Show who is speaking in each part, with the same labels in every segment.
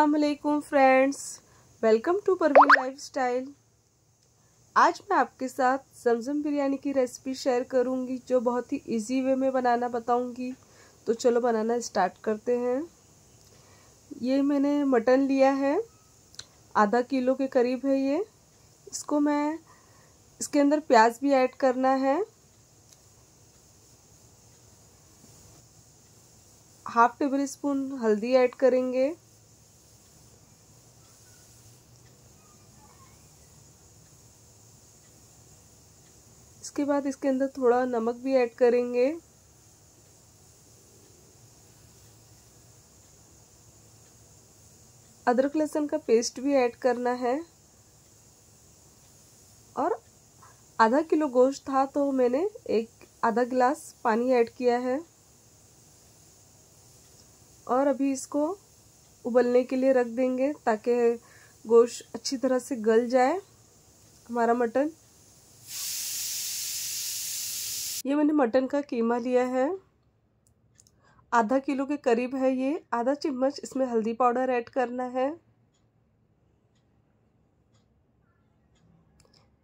Speaker 1: अस्सलाम friends welcome to Parveen lifestyle आज मैं आपके साथ जमजम बिरयानी की रेसिपी शेयर करूंगी जो बहुत ही इजी वे में बनाना बताऊंगी तो चलो बनाना स्टार्ट करते हैं ये मैंने मटन लिया है आधा किलो के करीब है ये इसको मैं इसके अंदर प्याज भी ऐड करना है हाफ टेबल स्पून हल्दी ऐड करेंगे उसके बाद इसके अंदर थोड़ा नमक भी ऐड करेंगे अदरक लहसुन का पेस्ट भी ऐड करना है और आधा किलो गोश्त था तो मैंने एक आधा गिलास पानी ऐड किया है और अभी इसको उबलने के लिए रख देंगे ताकि गोश्त अच्छी तरह से गल जाए हमारा मटन ये मैंने मटन का कीमा लिया है आधा किलो के करीब है ये आधा चम्मच इसमें हल्दी पाउडर ऐड करना है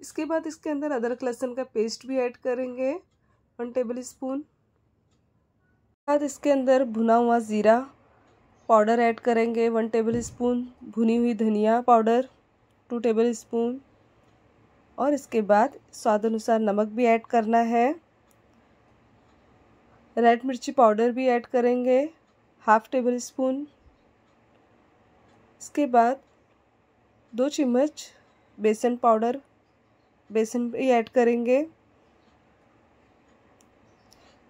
Speaker 1: इसके बाद इसके अंदर अदरक लहसुन का पेस्ट भी ऐड करेंगे वन टेबल स्पून बाद इसके अंदर भुना हुआ ज़ीरा पाउडर ऐड करेंगे वन टेबल स्पून भुनी हुई धनिया पाउडर टू टेबल स्पून और इसके बाद स्वाद अनुसार नमक भी ऐड करना है रेड मिर्ची पाउडर भी ऐड करेंगे हाफ टेबल स्पून इसके बाद दो चम्मच बेसन पाउडर बेसन भी ऐड करेंगे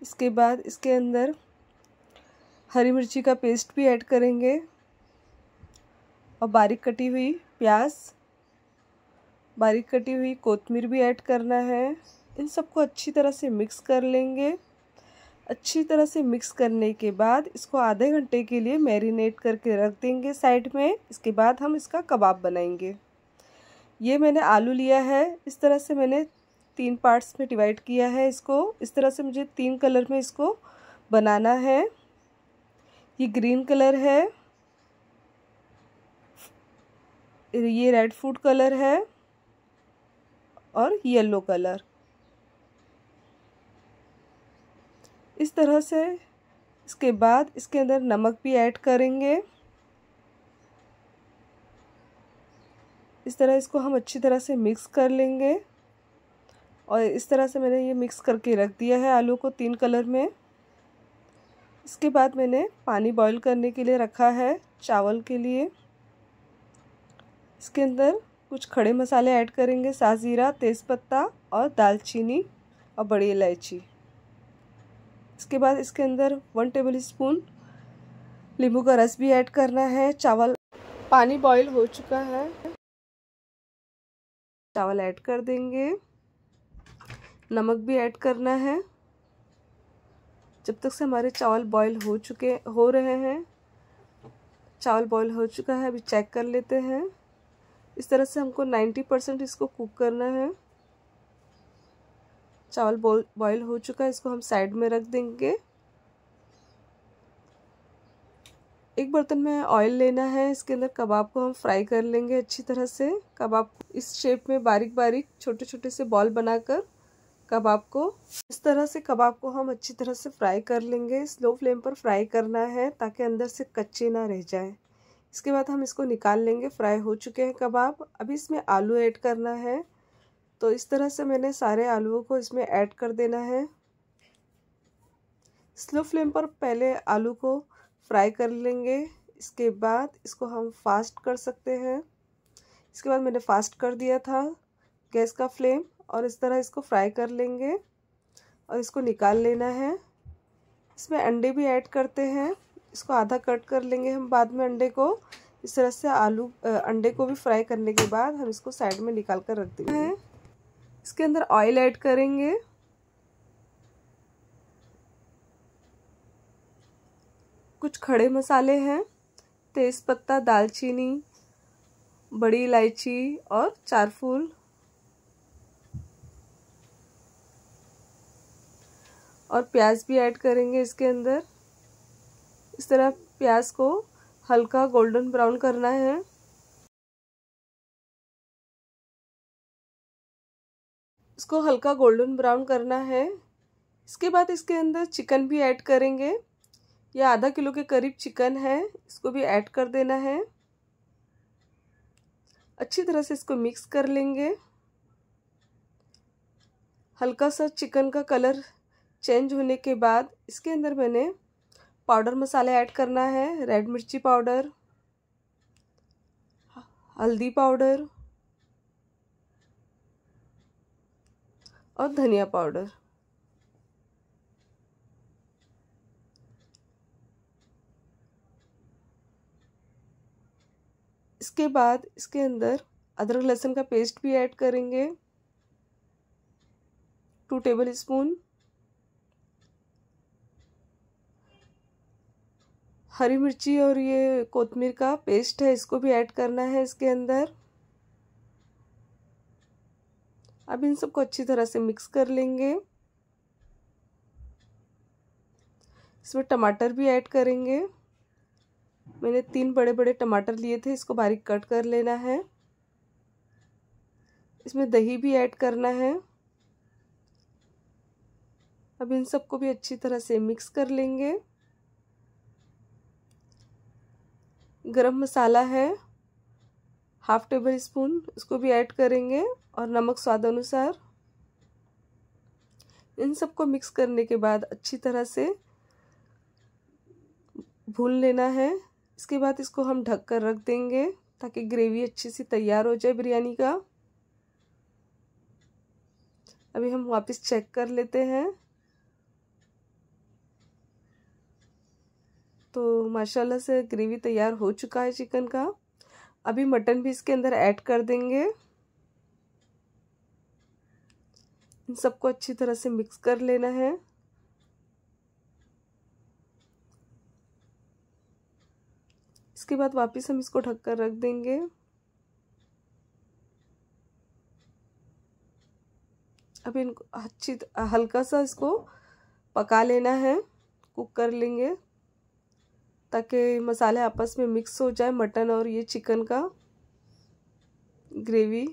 Speaker 1: इसके बाद इसके अंदर हरी मिर्ची का पेस्ट भी ऐड करेंगे और बारीक कटी हुई प्याज बारीक कटी हुई कोतमीर भी ऐड करना है इन सबको अच्छी तरह से मिक्स कर लेंगे अच्छी तरह से मिक्स करने के बाद इसको आधे घंटे के लिए मैरिनेट करके रख देंगे साइड में इसके बाद हम इसका कबाब बनाएंगे ये मैंने आलू लिया है इस तरह से मैंने तीन पार्ट्स में डिवाइड किया है इसको इस तरह से मुझे तीन कलर में इसको बनाना है ये ग्रीन कलर है ये रेड फूड कलर है और येलो कलर इस तरह से इसके बाद इसके अंदर नमक भी ऐड करेंगे इस तरह इसको हम अच्छी तरह से मिक्स कर लेंगे और इस तरह से मैंने ये मिक्स करके रख दिया है आलू को तीन कलर में इसके बाद मैंने पानी बॉईल करने के लिए रखा है चावल के लिए इसके अंदर कुछ खड़े मसाले ऐड करेंगे साजीरा तेज़पत्ता और दालचीनी और बड़ी इलायची इसके बाद इसके अंदर वन टेबल स्पून नींबू का रस भी ऐड करना है चावल पानी बॉईल हो चुका है चावल ऐड कर देंगे नमक भी ऐड करना है जब तक से हमारे चावल बॉईल हो चुके हो रहे हैं चावल बॉईल हो चुका है अभी चेक कर लेते हैं इस तरह से हमको 90 परसेंट इसको कुक करना है चावल बॉईल हो चुका है इसको हम साइड में रख देंगे एक बर्तन में ऑयल लेना है इसके अंदर कबाब को हम फ्राई कर लेंगे अच्छी तरह से कबाब इस शेप में बारीक बारीक छोटे छोटे से बॉल बनाकर कबाब को इस तरह से कबाब को हम अच्छी तरह से फ्राई कर लेंगे स्लो फ्लेम पर फ्राई करना है ताकि अंदर से कच्चे ना रह जाए इसके बाद हम इसको निकाल लेंगे फ्राई हो चुके हैं कबाब अभी इसमें आलू ऐड करना है तो इस तरह से मैंने सारे आलूओं को इसमें ऐड कर देना है स्लो फ्लेम पर पहले आलू को फ्राई कर लेंगे इसके बाद इसको हम फास्ट कर सकते हैं इसके बाद मैंने फास्ट कर दिया था गैस का फ्लेम और इस तरह इसको फ्राई कर लेंगे और इसको निकाल लेना है इसमें अंडे भी ऐड करते हैं इसको आधा कट कर लेंगे हम बाद में अंडे को इस तरह से आलू अंडे को भी फ्राई करने के बाद हम इसको साइड में निकाल कर रख देंगे इसके अंदर ऑयल ऐड करेंगे कुछ खड़े मसाले हैं तेज़पत्ता दालचीनी बड़ी इलायची और चार फूल और प्याज भी ऐड करेंगे इसके अंदर इस तरह प्याज को हल्का गोल्डन ब्राउन करना है इसको हल्का गोल्डन ब्राउन करना है इसके बाद इसके अंदर चिकन भी ऐड करेंगे ये आधा किलो के करीब चिकन है इसको भी ऐड कर देना है अच्छी तरह से इसको मिक्स कर लेंगे हल्का सा चिकन का कलर चेंज होने के बाद इसके अंदर मैंने पाउडर मसाले ऐड करना है रेड मिर्ची पाउडर हल्दी पाउडर और धनिया पाउडर इसके बाद इसके अंदर अदरक लहसुन का पेस्ट भी ऐड करेंगे टू टेबल स्पून हरी मिर्ची और ये कोतमीर का पेस्ट है इसको भी ऐड करना है इसके अंदर अब इन सबको अच्छी तरह से मिक्स कर लेंगे इसमें टमाटर भी ऐड करेंगे मैंने तीन बड़े बड़े टमाटर लिए थे इसको बारीक कट कर लेना है इसमें दही भी ऐड करना है अब इन सबको भी अच्छी तरह से मिक्स कर लेंगे गरम मसाला है हाफ टेबल स्पून इसको भी ऐड करेंगे और नमक स्वाद अनुसार इन सबको मिक्स करने के बाद अच्छी तरह से भून लेना है इसके बाद इसको हम ढक कर रख देंगे ताकि ग्रेवी अच्छी सी तैयार हो जाए बिरयानी का अभी हम वापस चेक कर लेते हैं तो माशाल्लाह से ग्रेवी तैयार हो चुका है चिकन का अभी मटन भी इसके अंदर ऐड कर देंगे इन सबको अच्छी तरह से मिक्स कर लेना है इसके बाद वापस हम इसको ढक कर रख देंगे अभी इनको अच्छी हल्का सा इसको पका लेना है कुक कर लेंगे ताकि मसाले आपस में मिक्स हो जाए मटन और ये चिकन का ग्रेवी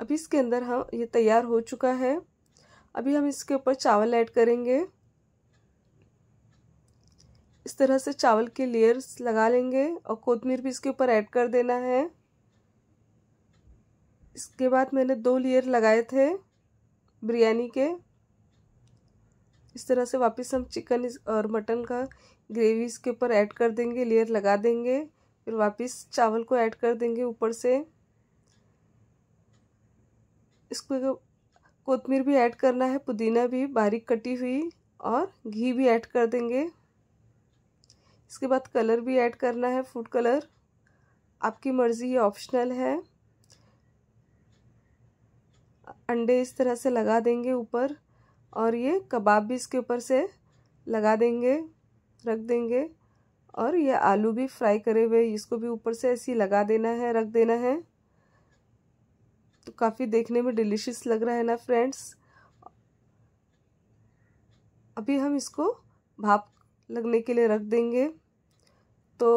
Speaker 1: अभी इसके अंदर हम हाँ, ये तैयार हो चुका है अभी हम इसके ऊपर चावल ऐड करेंगे इस तरह से चावल के लेयर्स लगा लेंगे और कोतमीर भी इसके ऊपर ऐड कर देना है इसके बाद मैंने दो लेयर लगाए थे बिरयानी के इस तरह से वापस हम चिकन और मटन का ग्रेवी इसके ऊपर ऐड कर देंगे लेयर लगा देंगे फिर वापस चावल को ऐड कर देंगे ऊपर से इसको कोतमीर भी ऐड करना है पुदीना भी बारीक कटी हुई और घी भी ऐड कर देंगे इसके बाद कलर भी ऐड करना है फूड कलर आपकी मर्ज़ी ये ऑप्शनल है अंडे इस तरह से लगा देंगे ऊपर और ये कबाब भी इसके ऊपर से लगा देंगे रख देंगे और ये आलू भी फ्राई करे हुए इसको भी ऊपर से ऐसे लगा देना है रख देना है तो काफ़ी देखने में डिलीशियस लग रहा है ना फ्रेंड्स अभी हम इसको भाप लगने के लिए रख देंगे तो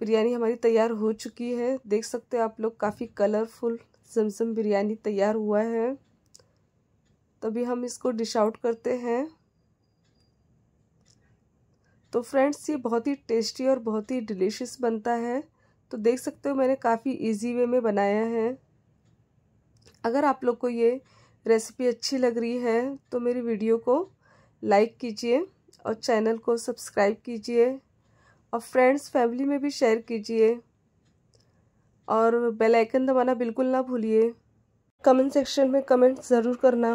Speaker 1: बिरयानी हमारी तैयार हो चुकी है देख सकते हो आप लोग काफ़ी कलरफुल जमसम बिरयानी तैयार हुआ है तभी हम इसको डिश आउट करते हैं तो फ्रेंड्स ये बहुत ही टेस्टी और बहुत ही डिलीशियस बनता है तो देख सकते हो मैंने काफ़ी इजी वे में बनाया है अगर आप लोग को ये रेसिपी अच्छी लग रही है तो मेरी वीडियो को लाइक कीजिए और चैनल को सब्सक्राइब कीजिए और फ्रेंड्स फैमिली में भी शेयर कीजिए और बेल आइकन दबाना बिल्कुल ना भूलिए कमेंट सेक्शन में कमेंट ज़रूर करना